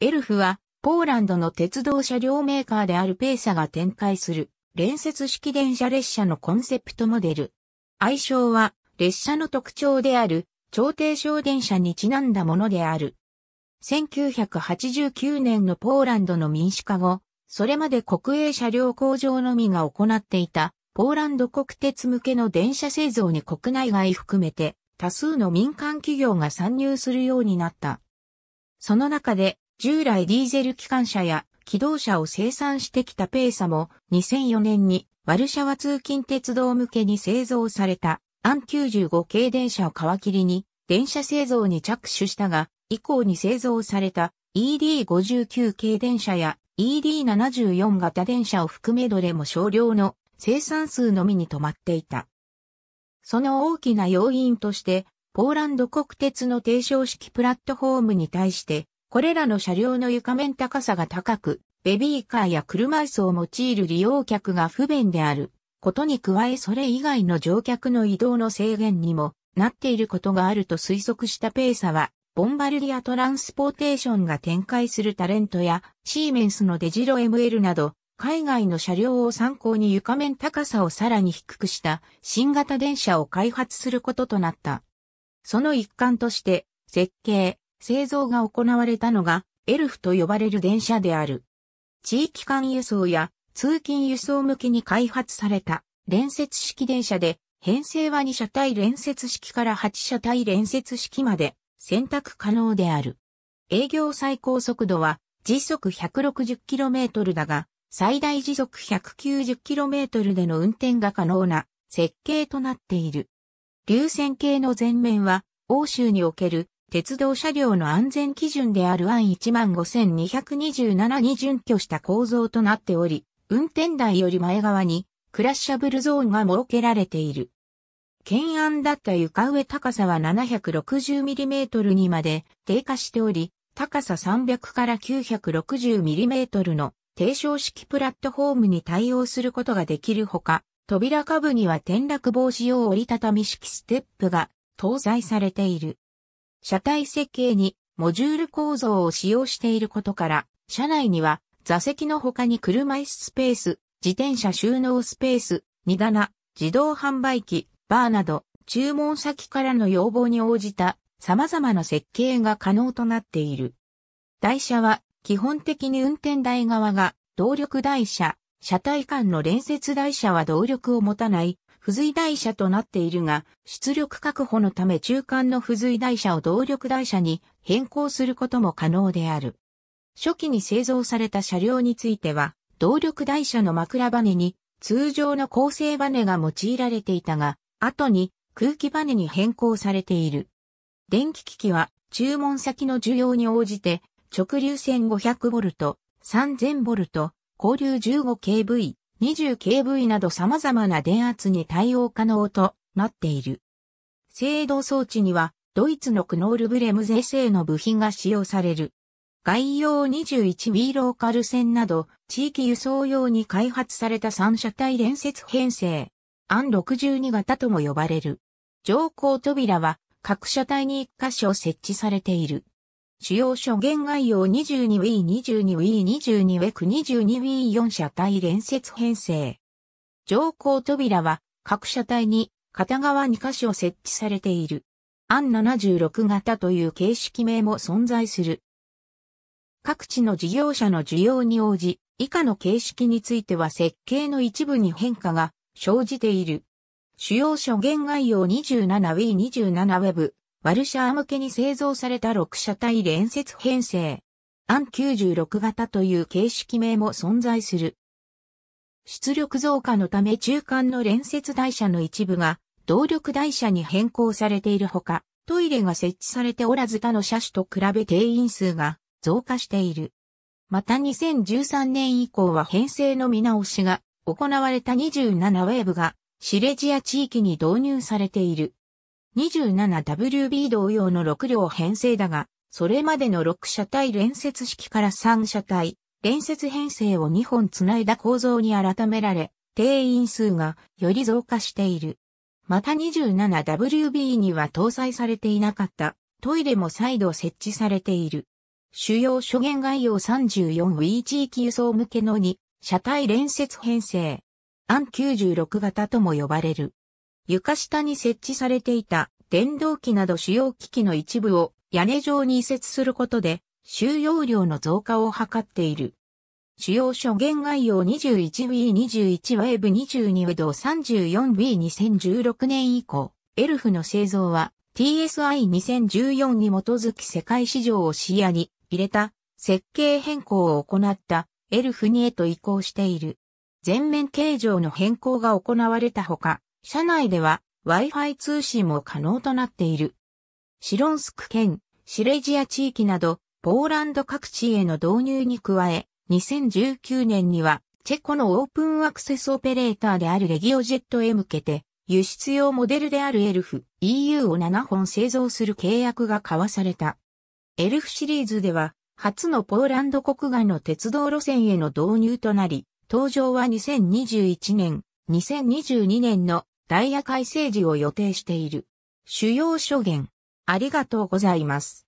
エルフは、ポーランドの鉄道車両メーカーであるペーサが展開する、連接式電車列車のコンセプトモデル。愛称は、列車の特徴である、超低小電車にちなんだものである。1989年のポーランドの民主化後、それまで国営車両工場のみが行っていた、ポーランド国鉄向けの電車製造に国内外含めて、多数の民間企業が参入するようになった。その中で、従来ディーゼル機関車や機動車を生産してきたペーサも2004年にワルシャワ通勤鉄道向けに製造されたアン95系電車を皮切りに電車製造に着手したが以降に製造された ED59 系電車や ED74 型電車を含めどれも少量の生産数のみに止まっていた。その大きな要因として、ポーランド国鉄の低床式プラットフォームに対して、これらの車両の床面高さが高く、ベビーカーや車椅子を用いる利用客が不便であることに加えそれ以外の乗客の移動の制限にもなっていることがあると推測したペーサは、ボンバルディアトランスポーテーションが展開するタレントやシーメンスのデジロ ML など海外の車両を参考に床面高さをさらに低くした新型電車を開発することとなった。その一環として設計、製造が行われたのが、エルフと呼ばれる電車である。地域間輸送や通勤輸送向けに開発された連接式電車で、編成は2車体連接式から8車体連接式まで選択可能である。営業最高速度は時速 160km だが、最大時速 190km での運転が可能な設計となっている。流線形の前面は、欧州における鉄道車両の安全基準である案15227に準拠した構造となっており、運転台より前側にクラッシャブルゾーンが設けられている。懸案だった床上高さは 760mm にまで低下しており、高さ300から 960mm の低床式プラットフォームに対応することができるほか、扉下部には転落防止用折りたたみ式ステップが搭載されている。車体設計にモジュール構造を使用していることから、車内には座席の他に車椅子スペース、自転車収納スペース、荷棚、自動販売機、バーなど、注文先からの要望に応じた様々な設計が可能となっている。台車は基本的に運転台側が動力台車、車体間の連接台車は動力を持たない付随台車となっているが、出力確保のため中間の付随台車を動力台車に変更することも可能である。初期に製造された車両については、動力台車の枕バネに通常の構成バネが用いられていたが、後に空気バネに変更されている。電気機器は注文先の需要に応じて直流線 500V、3000V、交流 15kV、20kV など様々な電圧に対応可能となっている。制動装置には、ドイツのクノールブレムゼ製の部品が使用される。外洋 21B ローカル線など、地域輸送用に開発された三車体連接編成。アン62型とも呼ばれる。乗降扉は、各車体に1箇所設置されている。主要諸言概要 22W22W22W22W4 社体連接編成。乗降扉は各車体に片側2箇所設置されている。案76型という形式名も存在する。各地の事業者の需要に応じ、以下の形式については設計の一部に変化が生じている。主要諸言概要 27W27Web ワルシャー向けに製造された6車体連接編成。アン96型という形式名も存在する。出力増加のため中間の連接台車の一部が動力台車に変更されているほか、トイレが設置されておらず他の車種と比べ定員数が増加している。また2013年以降は編成の見直しが行われた27ウェーブがシレジア地域に導入されている。27WB 同様の6両編成だが、それまでの6車体連接式から3車体、連接編成を2本つないだ構造に改められ、定員数がより増加している。また 27WB には搭載されていなかったトイレも再度設置されている。主要諸言概要 34W 地域輸送向けの2、車体連接編成。アン96型とも呼ばれる。床下に設置されていた電動機など主要機器の一部を屋根上に移設することで収容量の増加を図っている。主要諸言概要 21B21 ウェブ22 w 34B2016 年以降、エルフの製造は TSI2014 に基づき世界市場を視野に入れた設計変更を行ったエルフ2へと移行している。全面形状の変更が行われたほか、社内では Wi-Fi 通信も可能となっている。シロンスク県、シレジア地域など、ポーランド各地への導入に加え、2019年には、チェコのオープンアクセスオペレーターであるレギオジェットへ向けて、輸出用モデルであるエルフ EU を7本製造する契約が交わされた。エルフシリーズでは、初のポーランド国外の鉄道路線への導入となり、登場は2021年2022年のダイヤ改正時を予定している。主要諸言。ありがとうございます。